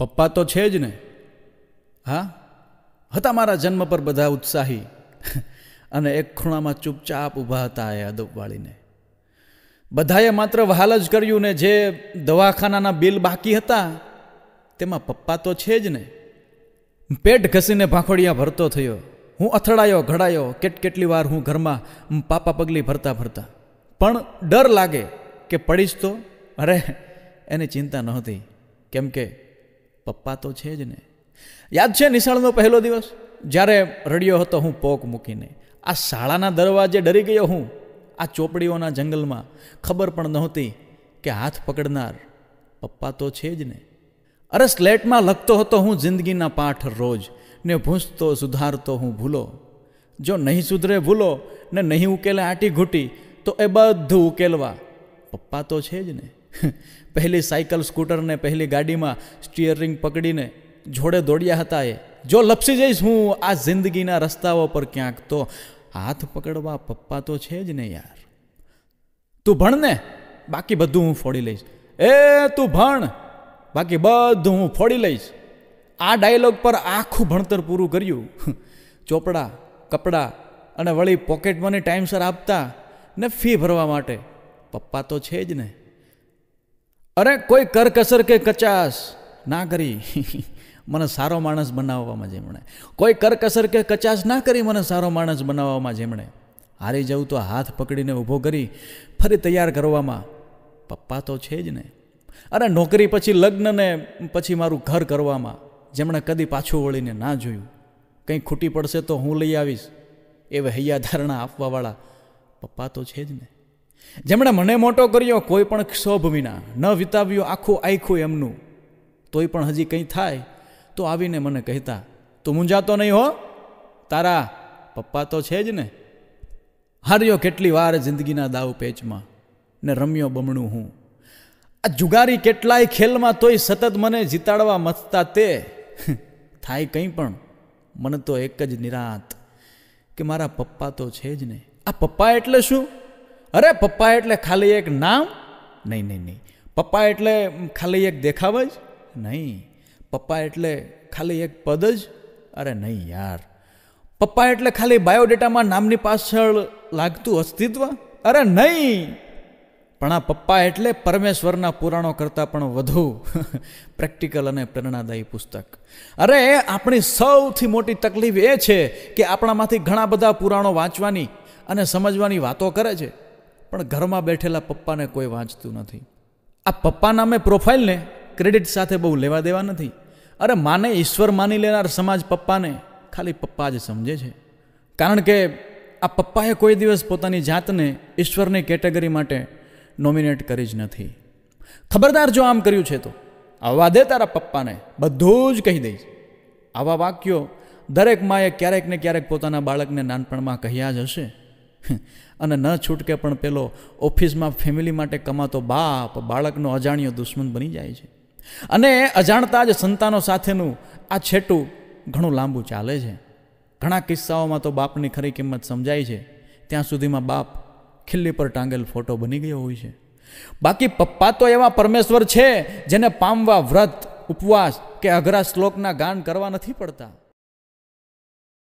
પપ્પા તો છે જ ને હા હતા મારા જન્મ પર બધા ઉત્સાહી અને એક ખૂણામાં ચૂપચાપ ઊભા હતા એ અદબવાળીને બધાએ માત્ર વહાલ જ કર્યું ને જે દવાખાનાના બિલ બાકી હતા તેમાં પપ્પા તો છે જ ને પેટ ઘસીને ભાંખોડિયા ભરતો થયો હું અથડાયો ઘડાયો કેટકેટલી વાર હું ઘરમાં પાપા પગલી ભરતા ભરતા પણ ડર લાગે કે પડીશ તો અરે એની ચિંતા નહોતી કેમ કે પપ્પા તો છે જ ને યાદ છે નિશાળનો પહેલો દિવસ જ્યારે રડ્યો હતો હું પોક મૂકીને આ શાળાના દરવાજે ડરી ગયો હું આ ચોપડીઓના જંગલમાં ખબર પણ નહોતી કે હાથ પકડનાર પપ્પા તો છે જ ને અરે સ્લેટમાં લખતો હતો હું જિંદગીના પાઠ રોજ ને ભૂંસતો સુધારતો હું ભૂલો જો નહીં સુધરે ભૂલો ને નહીં ઉકેલે આટી ઘૂટી તો એ બધું ઉકેલવા પપ્પા તો છે જ ને પહેલી સાયકલ સ્કૂટરને પહેલી ગાડીમાં સ્ટીયરિંગ પકડીને જોડે દોડ્યા હતા એ જો લપસી જઈશ હું આ જિંદગીના રસ્તાઓ પર ક્યાંક તો હાથ પકડવા પપ્પા તો છે જ ને યાર તું ભણને બાકી બધું હું ફોડી લઈશ એ તું ભણ બાકી બધું હું ફોડી લઈશ આ ડાયલોગ પર આખું ભણતર પૂરું કર્યું ચોપડા કપડાં અને વળી પોકેટ મની ટાઈમસર આપતા ને ફી ભરવા માટે પપ્પા તો છે જ ને અરે કોઈ કરકસર કે કચાશ ના કરી મને સારો માણસ બનાવવામાં જેમણે કોઈ કરકસર કે કચાશ ના કરી મને સારો માણસ બનાવવામાં જેમણે હારી જવું તો હાથ પકડીને ઊભો કરી ફરી તૈયાર કરવામાં પપ્પા તો છે જ ને અરે નોકરી પછી લગ્નને પછી મારું ઘર કરવામાં જેમણે કદી પાછું વળીને ના જોયું કંઈ ખૂટી પડશે તો હું લઈ આવીશ એ ધારણા આપવાવાળા પપ્પા તો છે જ ને જેમણે મને મોટો કર્યો કોઈ પણ ક્ષોભ વિના ન વિતાવ્યું આખું આખું એમનું તોય પણ હજી કંઈ થાય તો આવીને મને કહેતા તું મૂંઝાતો નહીં હો તારા પપ્પા તો છે જ ને હાર્યો કેટલી વાર જિંદગીના દાવ પેચમાં ને રમ્યો બમણું હું આ જુગારી કેટલાય ખેલમાં તોય સતત મને જીતાડવા મથતા તે થાય કંઈ પણ મને તો એક જ નિરાંત કે મારા પપ્પા તો છે જ ને આ પપ્પા એટલે શું અરે પપ્પા એટલે ખાલી એક નામ નહીં નહીં નહીં પપ્પા એટલે ખાલી એક દેખાવ જ નહીં પપ્પા એટલે ખાલી એક પદ જ અરે નહીં યાર પપ્પા એટલે ખાલી બાયોડેટામાં નામની પાછળ લાગતું અસ્તિત્વ અરે નહીં પણ આ પપ્પા એટલે પરમેશ્વરના પુરાણો કરતાં પણ વધુ પ્રેક્ટિકલ અને પ્રેરણાદાયી પુસ્તક અરે આપણી સૌથી મોટી તકલીફ એ છે કે આપણામાંથી ઘણા બધા પુરાણો વાંચવાની અને સમજવાની વાતો કરે છે પણ ઘરમાં બેઠેલા પપ્પાને કોઈ વાંચતું નથી આ પપ્પા નામે પ્રોફાઇલને ક્રેડિટ સાથે બહુ લેવા દેવા નથી અરે માને ઈશ્વર માની લેનાર સમાજ પપ્પાને ખાલી પપ્પા જ સમજે છે કારણ કે આ પપ્પાએ કોઈ દિવસ પોતાની જાતને ઈશ્વરની કેટેગરી માટે નોમિનેટ કરી જ નથી ખબરદાર જો આમ કર્યું છે તો આવવા દે તારા પપ્પાને બધું જ કહી દઈશ આવા વાક્યો દરેક માએ ક્યારેક ને ક્યારેક પોતાના બાળકને નાનપણમાં કહ્યા જ હશે અને ન છૂટકે પણ પેલો ઓફિસમાં ફેમિલી માટે કમાતો બાપ બાળકનો અજાણ્યો દુશ્મન બની જાય છે અને અજાણતા જ સંતાનો સાથેનું આ છેટું ઘણું લાંબુ ચાલે છે ઘણા કિસ્સાઓમાં તો બાપની ખરી કિંમત સમજાય છે ત્યાં સુધીમાં બાપ ખિલ્લી પર ટાંગેલ ફોટો બની ગયો હોય છે બાકી પપ્પા તો એવા પરમેશ્વર છે જેને પામવા વ્રત ઉપવાસ કે અઘરા શ્લોકના ગાન કરવા નથી પડતા